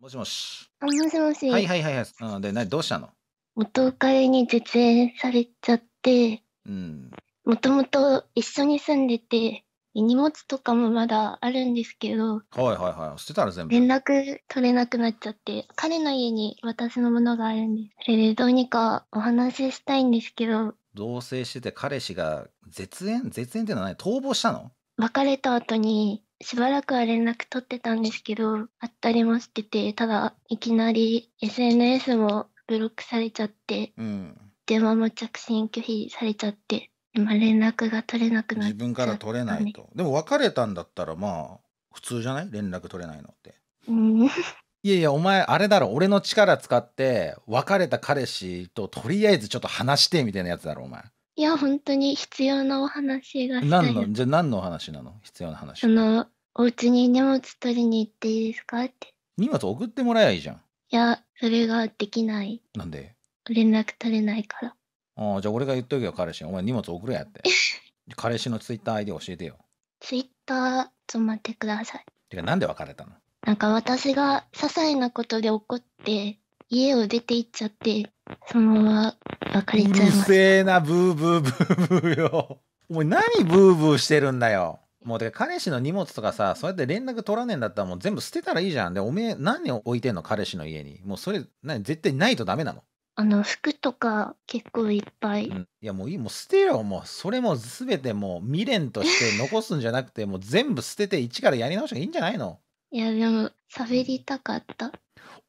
もしもし。あ、もしもし。はいはいはいはい。うん、で、などうしたの元彼に絶縁されちゃって、うん。もともと一緒に住んでて、荷物とかもまだあるんですけど、はいはいはい。捨てたら全部。連絡取れなくなっちゃって、彼の家に私のものがあるんです。それでどうにかお話ししたいんですけど。同棲してて彼氏が絶縁絶縁ってのはい逃亡したの別れた後にしばらくは連絡取ってたんですけど、あったりもしてて、ただ、いきなり SNS もブロックされちゃって、うん、電話も着信拒否されちゃって、今連絡が取れなくなっちゃった、ね、自分から取れないと。でも別れたんだったらまあ、普通じゃない連絡取れないのって。うん。いやいや、お前、あれだろ、俺の力使って、別れた彼氏ととりあえずちょっと話してみたいなやつだろ、お前。いや、ほんとに必要なお話がした何の、じゃあ何のお話なの必要な話その、お家に荷物取りに行っていいですかって。荷物送ってもらえばいいじゃん。いや、それができない。なんで連絡取れないから。ああ、じゃあ俺が言っとくよ、彼氏お前荷物送れやって。彼氏のツイッター ID 教えてよ。ツイッター、ちょっと待ってください。てか、なんで別れたのなんか私が些細なことで怒って、家を出て行っちゃって、そのまま別れちゃいましうるせえな、ブーブーブーブーよ。お前何ブーブーしてるんだよ。もうて彼氏の荷物とかさそうやって連絡取らねえんだったらもう全部捨てたらいいじゃんでおめえ何を置いてんの彼氏の家にもうそれ何絶対ないとダメなのあの服とか結構いっぱい、うん、いやもういいもう捨てろもうそれも全てもう未練として残すんじゃなくてもう全部捨てて一からやり直しがいいんじゃないのいやでも喋りたかった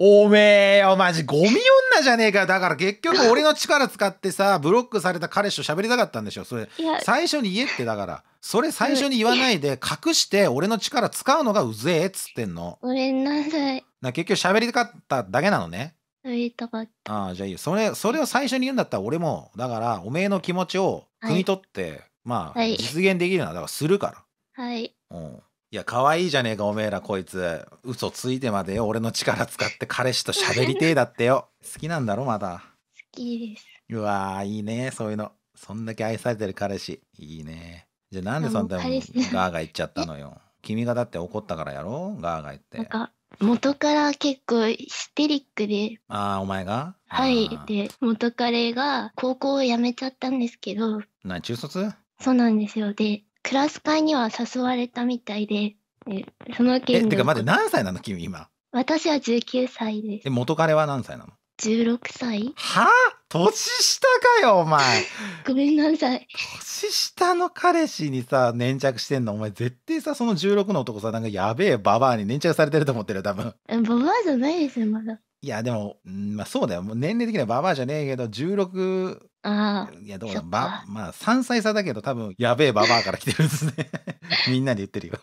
おめえよ、マジ、ゴミ女じゃねえかよ。だから結局俺の力使ってさ、ブロックされた彼氏と喋りたかったんでしょ。それ、最初に言えってだから。それ最初に言わないで、隠して俺の力使うのがうぜえっつってんの。ごめんなさい。な結局喋りたかっただけなのね。喋りたかった。ああ、じゃあいいよ。それ、それを最初に言うんだったら俺も、だから、おめえの気持ちを汲み取って、はい、まあ、はい、実現できるな。だからするから。はい。うん。いや可愛いじゃねえかおめえらこいつ嘘ついてまでよ俺の力使って彼氏と喋りてえだってよ好きなんだろまだ好きですうわーいいねそういうのそんだけ愛されてる彼氏いいねじゃあなんでそんなガーガー言っちゃったのよ君がだって怒ったからやろガーガー言ってなんか元から結構ヒステリックでああお前がはいで元彼が高校を辞めちゃったんですけどな中卒そうなんですよでクラス会には誘われたみたいで、でその件え、てかまだ何歳なの君今。私は19歳です。え、元彼は何歳なの ?16 歳。はあ年下かよ、お前。ごめんなさい。年下の彼氏にさ、粘着してんの、お前絶対さ、その16の男さ、なんかやべえババアに粘着されてると思ってる多分。ババアじゃないですよ、まだ。いや、でも、うん、まあそうだよ。もう年齢的にはババアじゃねえけど、16ああ、いや、どうだ、ば、まあ、3歳差だけど、多分、やべえババアから来てるんですね。みんなで言ってるよ。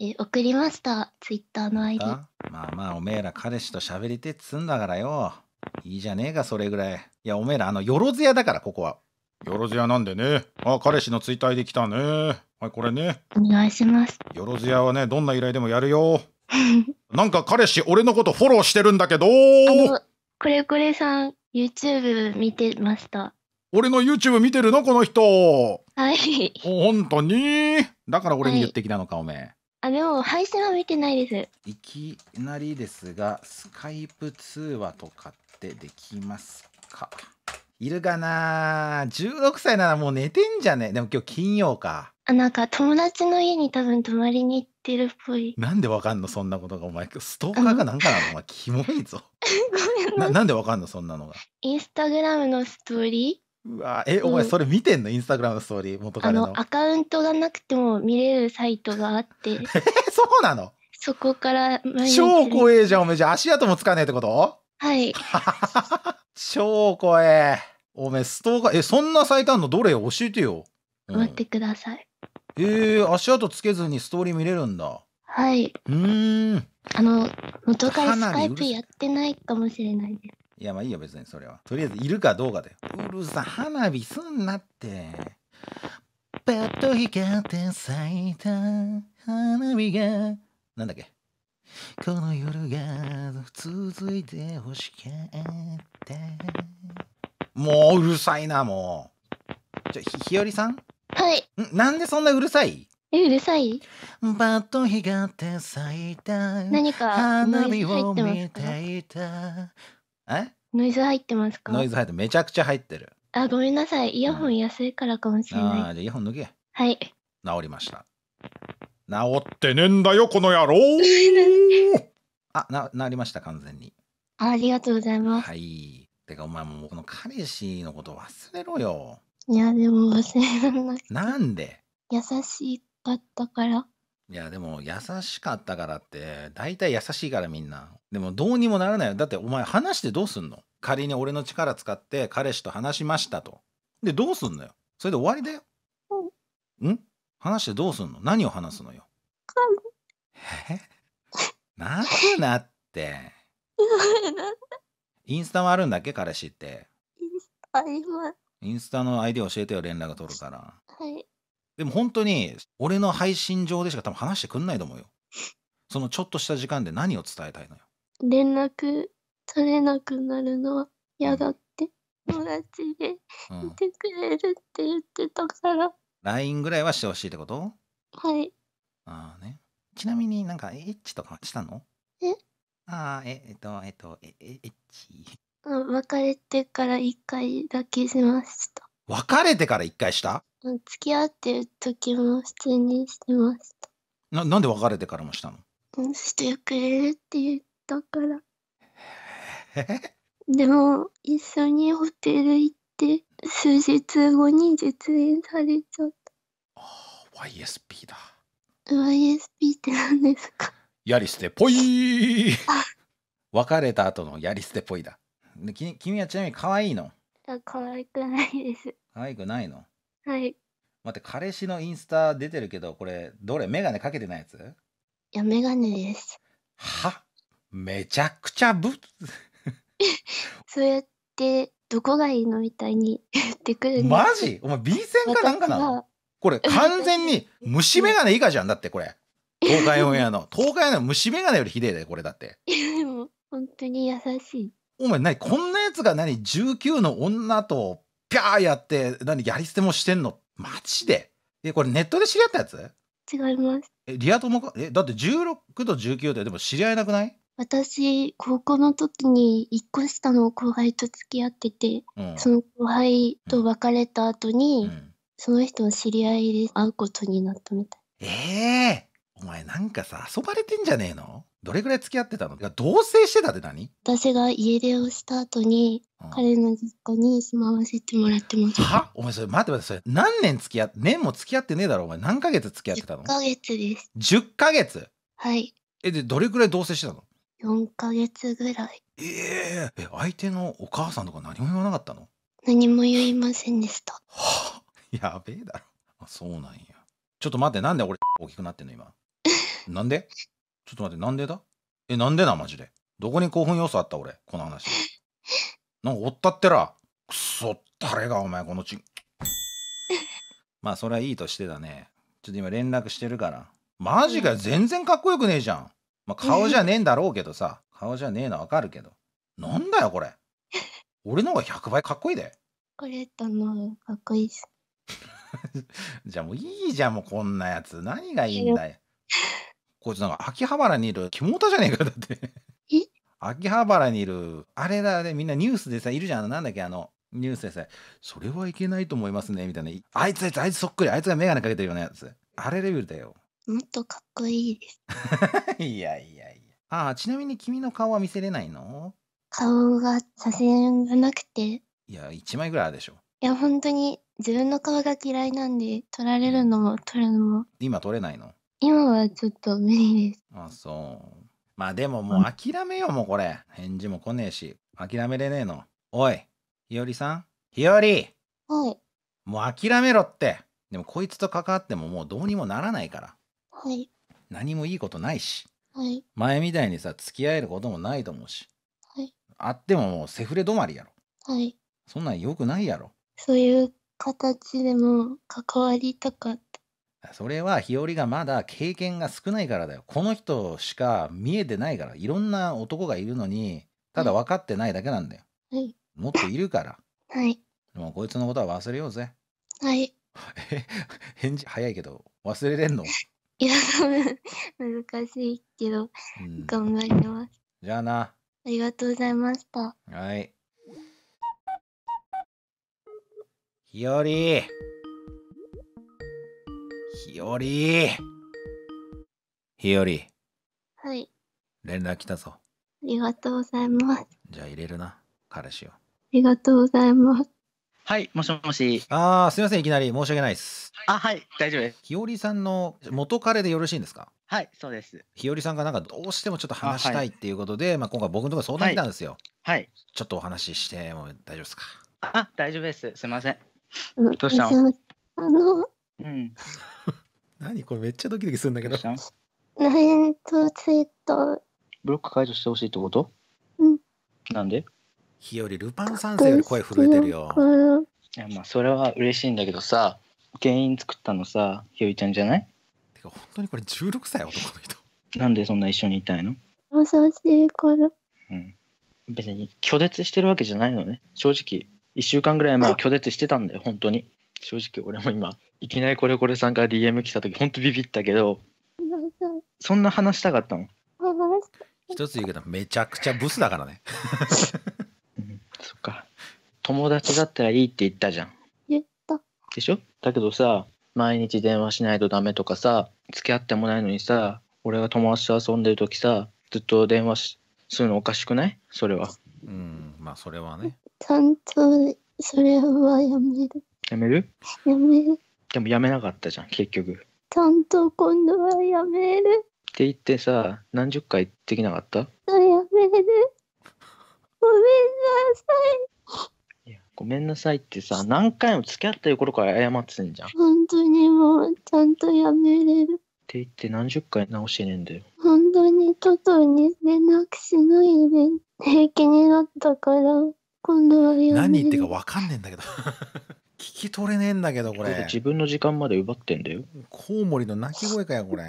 え、送りました。ツイッターの ID。まあまあ、おめえら彼氏と喋りてっつんだからよ。いいじゃねえか、それぐらい。いや、おめえら、あの、よろずやだから、ここは。よろずやなんでね。あ、彼氏の追体できたね。はい、これね。お願いします。よろずやはね、どんな依頼でもやるよ。なんか彼氏、俺のことフォローしてるんだけど。あの、これこれさん、YouTube 見てました。俺の YouTube 見てるのこの人はい本当にだから俺に言ってきたのか、はい、おめえあでも配信は見てないですいきなりですがスカイプ通話とかってできますかいるかな16歳ならもう寝てんじゃねでも今日金曜かあなんか友達の家に多分泊まりに行ってるっぽいなんでわかんのそんなことがお前ストーカーかなんかなのお前キモいぞ ごめんななんでわかんのそんなのがインスタグラムのストーリーうわえ、お前それ見てんのインスタグラムのストーリー、元カ彼の。のアカウントがなくても見れるサイトがあって えそうなのそこから超怖えじゃん、おめえじゃ足跡もつかねえってことはい 超怖え。おめえストーカー、え、そんなサイトあんのどれ教えてよ。うん待ってください、えー、足跡つけずにストーリー見れるんだ。はいうん。あの元カかスカイプやってないかもしれないですいやまあいいよ別にそれはとりあえずいるかどうかだようるさ花火すんなってパッと光って咲いた花火がなんだっけこの夜が続いて欲しかったもううるさいなもうちょひひよりさんはいんなんでそんなうるさいうるさいバッと光って咲いた何か花火を見ていたえノイズ入ってますかノイズ入ってめちゃくちゃ入ってる。あ、ごめんなさい。イヤホン安いからかもしれない。あ、じゃあイヤホン抜け。はい。治りました。治ってねえんだよ、この野郎あ、な、治りました、完全に。ありがとうございます。はい。てか、お前もうこの彼氏のこと忘れろよ。いや、でも忘れられない。なんで優しかったから。いや、でも、優しかったからって、大体優しいからみんな。でも、どうにもならないよ。だって、お前、話してどうすんの仮に俺の力使って、彼氏と話しましたと。で、どうすんのよそれで終わりだよ。うん。話してどうすんの何を話すのよ。え泣くなって。インスタもあるんだっけ彼氏って。インスタあります。インスタの ID 教えてよ、連絡取るから。はい。でも本当に俺の配信上でしか多分話してくんないと思うよ。そのちょっとした時間で何を伝えたいのよ。連絡取れなくなるのは嫌だって、友達でいてくれるって言ってたから。LINE、うん、ぐらいはしてほしいってことはい。ああね。ちなみになんかエッチとかしたのえああ、え、えっと、えっと、え、えエッチ。別れてから一回だけしました。別れてから一回した付き合ってる時も普通にしてましたななんで別れてからもしたのしてくれるって言ったからでも一緒にホテル行って数日後に絶縁されちゃったあ YSP だ YSP って何ですかやり捨てぽい別れた後のやり捨てぽいだ君はちなみに可愛いのいや可愛くないです可愛くないのはい。待って、彼氏のインスタ出てるけど、これ、どれ眼鏡かけてないやついや、眼鏡です。はめちゃくちゃぶそうやって、どこがいいのみたいに言ってくるマジお前、便箋かなんかなのこれ、完全に虫眼鏡以下じゃん。だって、これ。東海オンエアの。東海オンエアの虫眼鏡よりひでえだよ、これだって。でも、本当に優しい。お前、何こんなやつが何19の女とピャーやって、何、やり捨てもしてんのマジでえ、これネットで知り合ったやつ違います。え、リア友かえ、だって16と19ででも知り合えなくない私、高校の時に1個下の後輩と付き合ってて、うん、その後輩と別れた後に、うん、その人の知り合いで会うことになったみたい。ええーお前なんかさ、遊ばれてんじゃねえのどれぐらい付き合ってたの同棲してたって何私が家出をした後に、うん、彼の実家に住まわせてもらってます。はお前それ待って待って、それ何年付き合って、年も付き合ってねえだろ、お前。何ヶ月付き合ってたの ?10 ヶ月です。10ヶ月はい。え、で、どれぐらい同棲してたの ?4 ヶ月ぐらい。えー、え、相手のお母さんとか何も言わなかったの何も言いませんでした。はあ、やべえだろ。あ、そうなんや。ちょっと待って、なんで俺大きくなってんの今。なんでちょっと待って、なんでだえ、なんでな、マジで。どこに興奮要素あった俺、この話。なんかおったってら。くそ、誰がお前、このちまあ、それはいいとしてだね。ちょっと今連絡してるから。マジかよ、全然かっこよくねえじゃん。まあ、顔じゃねえんだろうけどさ。顔じゃねえのわかるけど。なんだよ、これ。俺の方が100倍かっこいいで。これとのかっこいいっす。じゃあもういいじゃん、もうこんなやつ。何がいいんだよ。こいつなんか秋葉原にいる肝タじゃねえかだって秋葉原にいるあれだねみんなニュースでさいるじゃんなんだっけあのニュースでさ「それはいけないと思いますね」みたいな「あいつあいつあいつそっくりあいつが眼鏡かけてるようなやつ」あれレベルだよもっとかっこいいです いやいやいやああちなみに君の顔は見せれないの顔がさせがなくていや1枚ぐらいあるでしょいや本当に自分の顔が嫌いなんで撮られるのも撮るのも今撮れないの今はちょっと無理です。あ、そう。まあでももう諦めよう、もうこれ。返事も来ねえし、諦めれねえの。おい、ひよりさんひよりはい。もう諦めろって。でもこいつと関わってももうどうにもならないから。はい。何もいいことないし。はい。前みたいにさ、付き合えることもないと思うし。はい。あってももうセフレ止まりやろ。はい。そんなんよくないやろ。そういう形でも関わりたかったそれは日和がまだ経験が少ないからだよ。この人しか見えてないから。いろんな男がいるのに、ただ分かってないだけなんだよ。はい。もっといるから。はい。もうこいつのことは忘れようぜ。はい。返事早いけど、忘れれんの、いや、多分、難しいけど、頑張ります。じゃあな。ありがとうございました。はい。日和、ひよりひよりはい連絡来たぞありがとうございますじゃあ入れるな彼氏をありがとうございますはいもしもしああすいませんいきなり申し訳ないですあはい大丈夫ですひよりさんの元彼でよろしいんですかはいそうですひよりさんがなんかどうしてもちょっと話したいっていうことで、あはい、まあ、今回僕のところ相談来たんですよ、はい、はい、ちょっとお話ししても大丈夫ですかあ大丈夫ですすいませんどうしたのあのうん。何これめっちゃドキドキするんだけど。ラインとツイート。ブロック解除してほしいってことうん。なんで日和ルパン三世より声震えてるよ。いやまあそれは嬉しいんだけどさ、原因作ったのさ、ひよりちゃんじゃないてか本当にこれ16歳男の人。なんでそんな一緒にいたいの優しいから。うん。別に拒絶してるわけじゃないのね。正直、1週間ぐらい前拒絶してたんだよ、本当に。正直俺も今、いきなりこれこれさんから DM 来た時ほんとビビったけどそんな話したかったの一つ言うけどめちゃくちゃブスだからね、うん、そっか友達だったらいいって言ったじゃん言ったでしょだけどさ毎日電話しないとダメとかさ付き合ってもないのにさ俺が友達と遊んでる時さずっと電話するのおかしくないそれはうんまあそれはねちゃんとそれはやめるやめるやめるでもやめなかったじゃん結局ちゃんと今度はやめるって言ってさ何十回できなかったやめるごめんなさいいやごめんなさいってさ何回も付き合ってる頃から謝ってんじゃん本当にもうちゃんとやめれるって言って何十回直してねえんだよ本当にトトに連絡しないで平気になったから今度はやめる何言ってか分かんねえんだけど 聞き取れねえんだけど、これ。自分の時間まで奪ってんだよ。コウモリの鳴き声かよ、これ。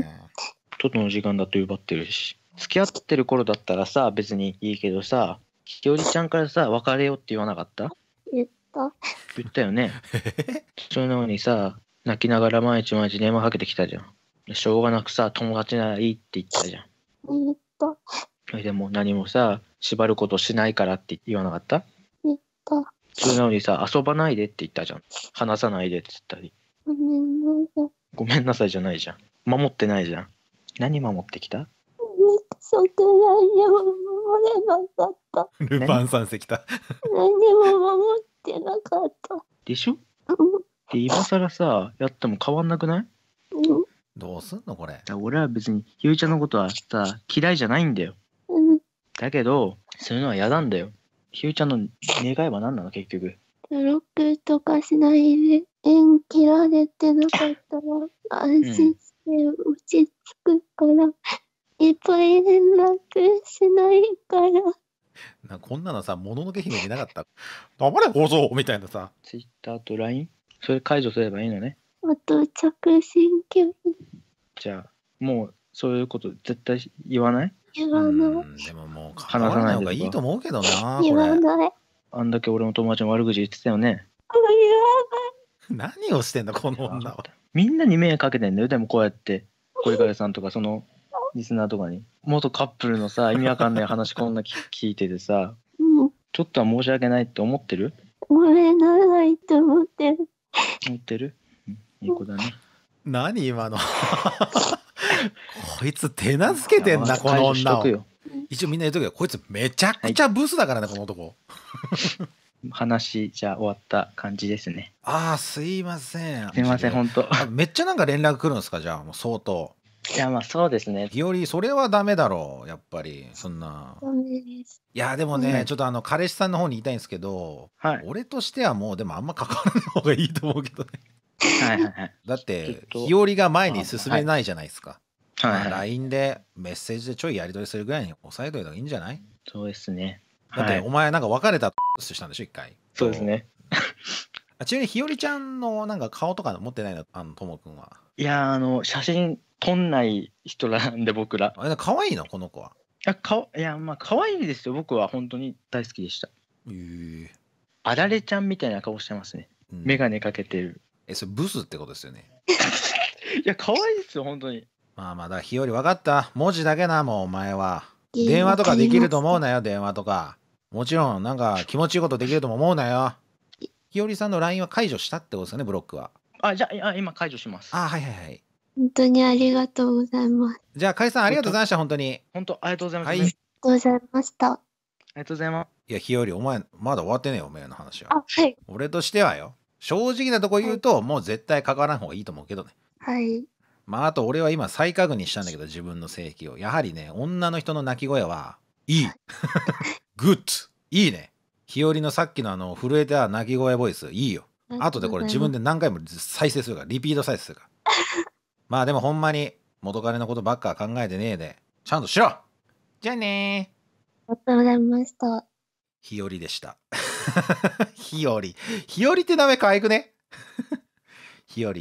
トトの時間だって奪ってるし。付き合ってる頃だったらさ、別にいいけどさ、ききおりちゃんからさ、別れようって言わなかった言った。言ったよね。そういうのにさ、泣きながら毎日毎日電話かけてきたじゃん。しょうがなくさ、友達ならいいって言ったじゃん。言った。でも何もさ、縛ることしないからって言わなかった言った。それなのにさ、遊ばないでって言ったじゃん。話さないでって言ったり。ごめんなさい。ごめんなさいじゃないじゃん。守ってないじゃん。何守ってきたそこらいを守れなかった。ルパン三世来た。何も守ってなかった。でしょで、今更さ、やっても変わんなくない、どうすんのこれ。俺は別に、ゆうちゃんのことはさ、嫌いじゃないんだよ。だけど、そういうのは嫌なんだよ。ひゆちゃんの願いは何なの結局ブロックとかしないで縁切られてなかったら安心して落ち着くから、うん、いっぱい連絡しないからなこんなのさもののけ姫見なかった黙れ放送みたいなさツイッターと LINE それ解除すればいいのねあと着信拒否じゃあもうそういうこと絶対言わない言わないでも話さない方がいいと思うけどな。言わない。あんだけ俺の友達も悪口言ってたよね。何をしてんだ、この女は。みんなに迷惑かけてんだよ、でもこうやって。小池さんとか、その、リスナーとかに。元カップルのさ、意味わかんない話こんな 聞いててさ、ちょっとは申し訳ないって思ってるごめんなさいって思ってる。思ってるいい子だね。何今のこいつ手なずけてんな、この女を。一応みんな言うときはこいつめちゃくちゃブスだからね、はい、この男話じゃ終わった感じですねああすいませんすいません本当めっちゃなんか連絡来るんですかじゃあもう相当いやまあそうですね。日和それはダメだろうやっぱりそんな。いやでもね、うん、ちょっとあの彼氏さんの方に言いたいんですけど、はい、俺としてはもうでもあんま関わらない方がいいと思うけどね。はいはいはい、だって日和が前に進めないじゃないですか。まあ、LINE でメッセージでちょいやり取りするぐらいに抑えといた方がいいんじゃないそうですね。だって、お前なんか別れた したんでしょ、一回。そうですね。あちなみにひよりちゃんのなんか顔とか持ってないの、あのともくんは。いやあの、写真撮んない人なんで、僕ら。あれ、可愛いの、この子は。いや、かいやまあ、可愛いですよ、僕は本当に大好きでした。へえあられちゃんみたいな顔してますね。眼鏡かけてる。え、それブスってことですよね。いや、可愛いですよ、本当に。まあまだ、日和分かった。文字だけな、もうお前は。電話とかできると思うなよ、電話とか。もちろん、なんか気持ちいいことできるとも思うなよ。日和さんの LINE は解除したってことですよね、ブロックは。あ、じゃあ、今解除します。あ、はいはいはい。本当にありがとうございます。じゃあ、かいさん、ありがとうございました、本当に。本当、ありがとうございます。た。ありがとうございました。ありがとうございます。いや、日和、お前、まだ終わってねえよ、お前の話は。あ、はい。俺としてはよ。正直なとこ言うと、はい、もう絶対関わらん方がいいと思うけどね。はい。まあ、あと俺は今再確認したんだけど自分の性癖をやはりね女の人の泣き声はいい グッズいいね日和のさっきのあの震えた泣き声ボイスいいよ後でこれ自分で何回も再生するからリピート再生するからまあでもほんまに元彼のことばっか考えてねえでちゃんとしろじゃあねありがとうございました日和でした 日和日和って名前可愛くね 日和